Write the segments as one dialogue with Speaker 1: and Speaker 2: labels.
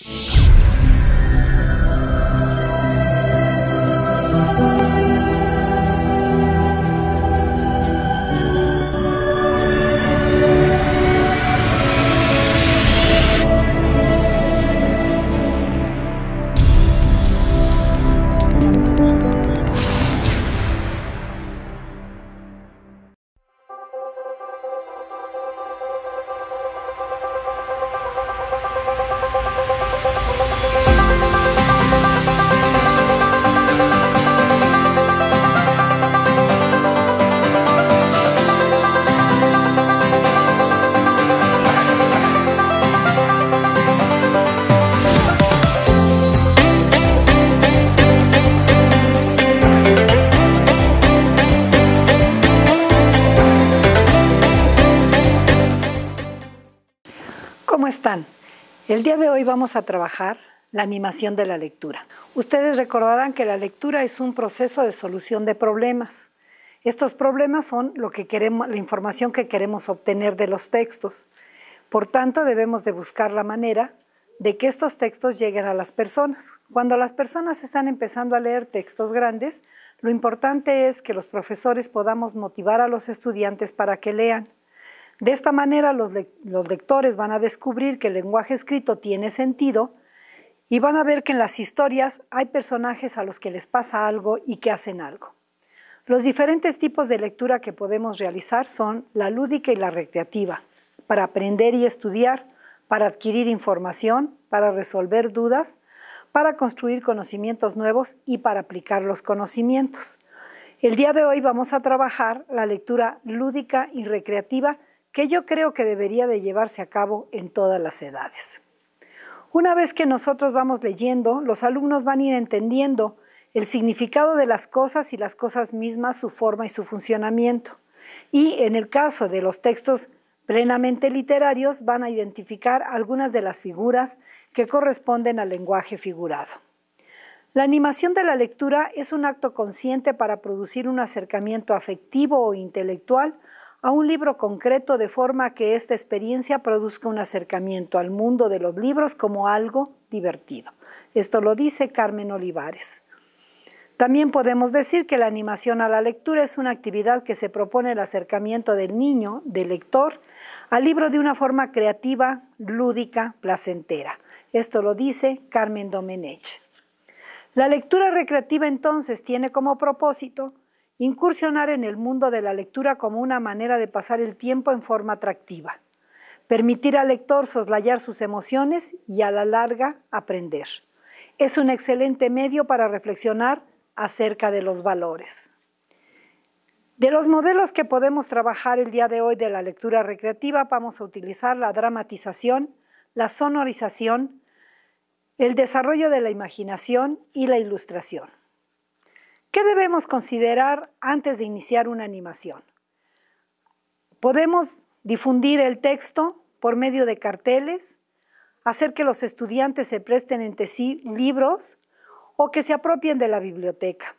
Speaker 1: Thank you. ¿Cómo están? El día de hoy vamos a trabajar la animación de la lectura. Ustedes recordarán que la lectura es un proceso de solución de problemas. Estos problemas son lo que queremos, la información que queremos obtener de los textos. Por tanto, debemos de buscar la manera de que estos textos lleguen a las personas. Cuando las personas están empezando a leer textos grandes, lo importante es que los profesores podamos motivar a los estudiantes para que lean de esta manera los, lectores van a descubrir que el lenguaje escrito tiene sentido y van a ver que en las historias hay personajes a los que les pasa algo y que hacen algo. Los diferentes tipos de lectura que podemos realizar son la lúdica y la recreativa, para aprender y estudiar, para adquirir información, para resolver dudas, para construir conocimientos nuevos y para aplicar los conocimientos. El día de hoy vamos a trabajar la lectura lúdica y recreativa que yo creo que debería de llevarse a cabo en todas las edades. Una vez que nosotros vamos leyendo, los alumnos van a ir entendiendo el significado de las cosas y las cosas mismas, su forma y su funcionamiento. Y en el caso de los textos plenamente literarios, van a identificar algunas de las figuras que corresponden al lenguaje figurado. La animación de la lectura es un acto consciente para producir un acercamiento afectivo o intelectual a un libro concreto de forma que esta experiencia produzca un acercamiento al mundo de los libros como algo divertido. Esto lo dice Carmen Olivares. También podemos decir que la animación a la lectura es una actividad que se propone el acercamiento del niño, del lector, al libro de una forma creativa, lúdica, placentera. Esto lo dice Carmen Domenech. La lectura recreativa entonces tiene como propósito incursionar en el mundo de la lectura como una manera de pasar el tiempo en forma atractiva, permitir al lector soslayar sus emociones y a la larga aprender. Es un excelente medio para reflexionar acerca de los valores. De los modelos que podemos trabajar el día de hoy de la lectura recreativa, vamos a utilizar la dramatización, la sonorización, el desarrollo de la imaginación y la ilustración. ¿Qué debemos considerar antes de iniciar una animación? Podemos difundir el texto por medio de carteles, hacer que los estudiantes se presten entre sí libros o que se apropien de la biblioteca.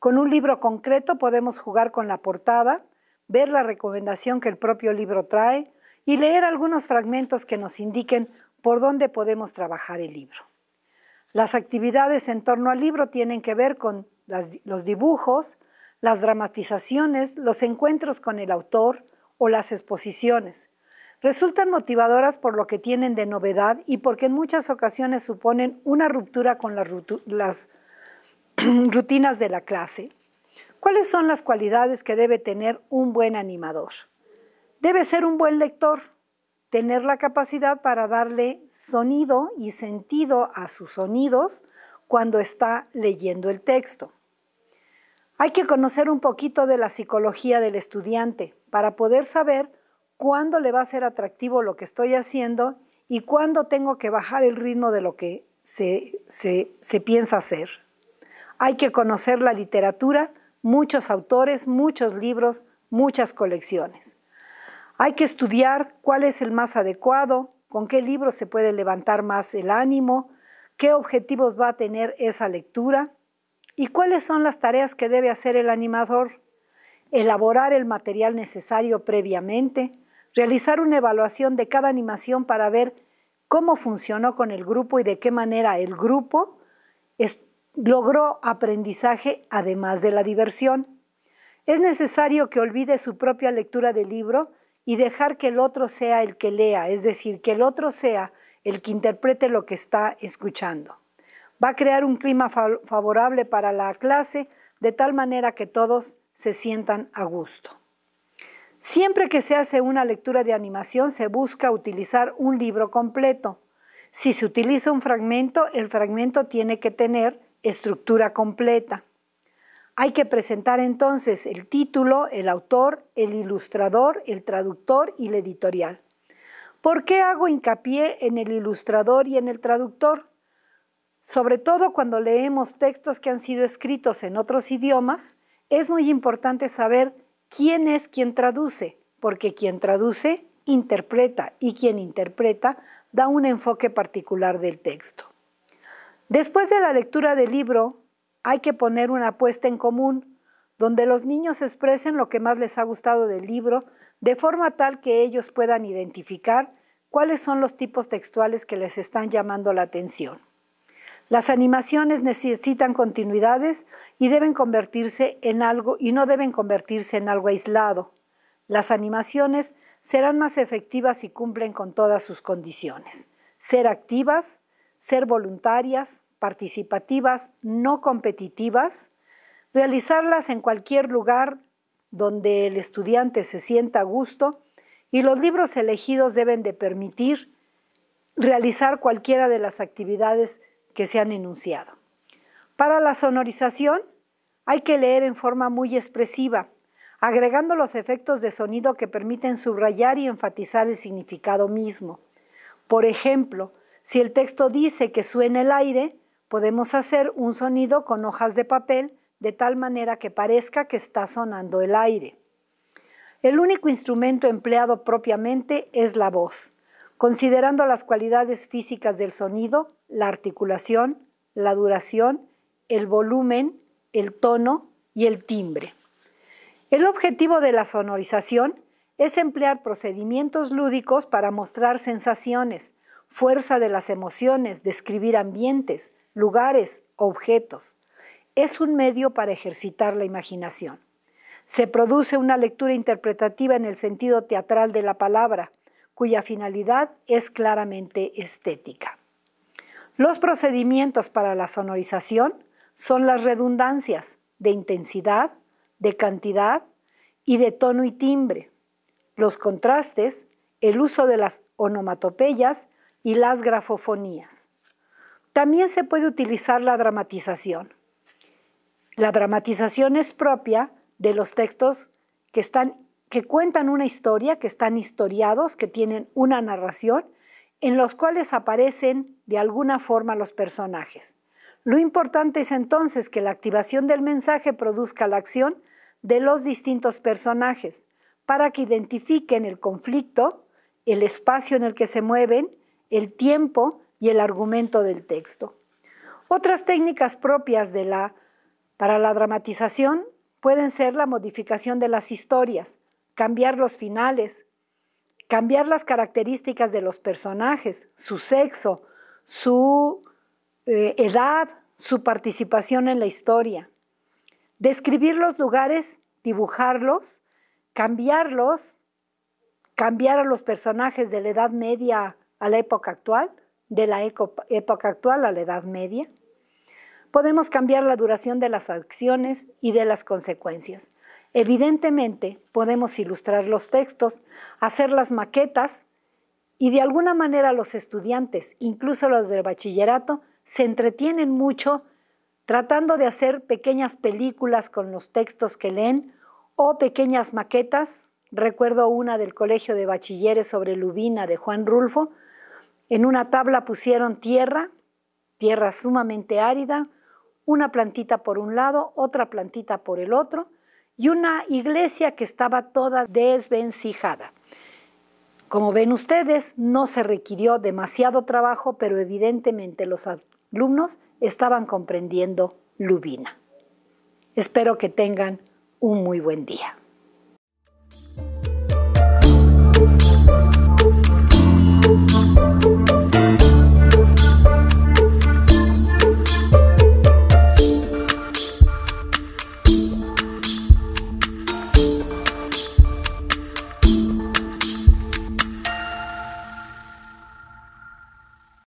Speaker 1: Con un libro concreto podemos jugar con la portada, ver la recomendación que el propio libro trae y leer algunos fragmentos que nos indiquen por dónde podemos trabajar el libro. Las actividades en torno al libro tienen que ver con los dibujos, las dramatizaciones, los encuentros con el autor o las exposiciones. Resultan motivadoras por lo que tienen de novedad y porque en muchas ocasiones suponen una ruptura con las rutinas de la clase. ¿Cuáles son las cualidades que debe tener un buen animador? Debe ser un buen lector, tener la capacidad para darle sonido y sentido a sus sonidos cuando está leyendo el texto hay que conocer un poquito de la psicología del estudiante para poder saber cuándo le va a ser atractivo lo que estoy haciendo y cuándo tengo que bajar el ritmo de lo que se, se piensa hacer. Hay que conocer la literatura, muchos autores, muchos libros, muchas colecciones. Hay que estudiar cuál es el más adecuado, con qué libro se puede levantar más el ánimo, qué objetivos va a tener esa lectura, ¿Y cuáles son las tareas que debe hacer el animador? Elaborar el material necesario previamente, realizar una evaluación de cada animación para ver cómo funcionó con el grupo y de qué manera el grupo logró aprendizaje además de la diversión. Es necesario que olvide su propia lectura del libro y dejar que el otro sea el que lea, es decir, que el otro sea el que interprete lo que está escuchando. Va a crear un clima favorable para la clase de tal manera que todos se sientan a gusto. Siempre que se hace una lectura de animación se busca utilizar un libro completo. Si se utiliza un fragmento, el fragmento tiene que tener estructura completa. Hay que presentar entonces el título, el autor, el ilustrador, el traductor y la editorial. ¿Por qué hago hincapié en el ilustrador y en el traductor? sobre todo cuando leemos textos que han sido escritos en otros idiomas, es muy importante saber quién es quien traduce, porque quien traduce interpreta y quien interpreta da un enfoque particular del texto. Después de la lectura del libro, hay que poner una apuesta en común, donde los niños expresen lo que más les ha gustado del libro, de forma tal que ellos puedan identificar cuáles son los tipos textuales que les están llamando la atención. Las animaciones necesitan continuidades y deben convertirse en algo y no deben convertirse en algo aislado. Las animaciones serán más efectivas si cumplen con todas sus condiciones. Ser activas, ser voluntarias, participativas, no competitivas, realizarlas en cualquier lugar donde el estudiante se sienta a gusto y los libros elegidos deben de permitir realizar cualquiera de las actividades que se han enunciado. Para la sonorización hay que leer en forma muy expresiva, agregando los efectos de sonido que permiten subrayar y enfatizar el significado mismo. Por ejemplo, si el texto dice que suena el aire, podemos hacer un sonido con hojas de papel de tal manera que parezca que está sonando el aire. El único instrumento empleado propiamente es la voz considerando las cualidades físicas del sonido, la articulación, la duración, el volumen, el tono y el timbre. El objetivo de la sonorización es emplear procedimientos lúdicos para mostrar sensaciones, fuerza de las emociones, describir ambientes, lugares, objetos. Es un medio para ejercitar la imaginación. Se produce una lectura interpretativa en el sentido teatral de la palabra, cuya finalidad es claramente estética. Los procedimientos para la sonorización son las redundancias de intensidad, de cantidad y de tono y timbre, los contrastes, el uso de las onomatopeyas y las grafofonías. También se puede utilizar la dramatización. La dramatización es propia de los textos que están que cuentan una historia, que están historiados, que tienen una narración, en los cuales aparecen de alguna forma los personajes. Lo importante es entonces que la activación del mensaje produzca la acción de los distintos personajes para que identifiquen el conflicto, el espacio en el que se mueven, el tiempo y el argumento del texto. Otras técnicas propias de para la dramatización pueden ser la modificación de las historias, cambiar los finales, cambiar las características de los personajes, su sexo, su eh, edad, su participación en la historia. Describir los lugares, dibujarlos, cambiarlos, cambiar a los personajes de la Edad Media a la época actual, de la época actual a la Edad Media. Podemos cambiar la duración de las acciones y de las consecuencias. Evidentemente, podemos ilustrar los textos, hacer las maquetas y de alguna manera los estudiantes, incluso los del bachillerato, se entretienen mucho tratando de hacer pequeñas películas con los textos que leen o pequeñas maquetas. Recuerdo una del Colegio de Bachilleres sobre Lubina de Juan Rulfo. En una tabla pusieron tierra, tierra sumamente árida, una plantita por un lado, otra plantita por el otro, y una iglesia que estaba toda desvencijada. Como ven ustedes, no se requirió demasiado trabajo, pero evidentemente los alumnos estaban comprendiendo Lubina. Espero que tengan un muy buen día.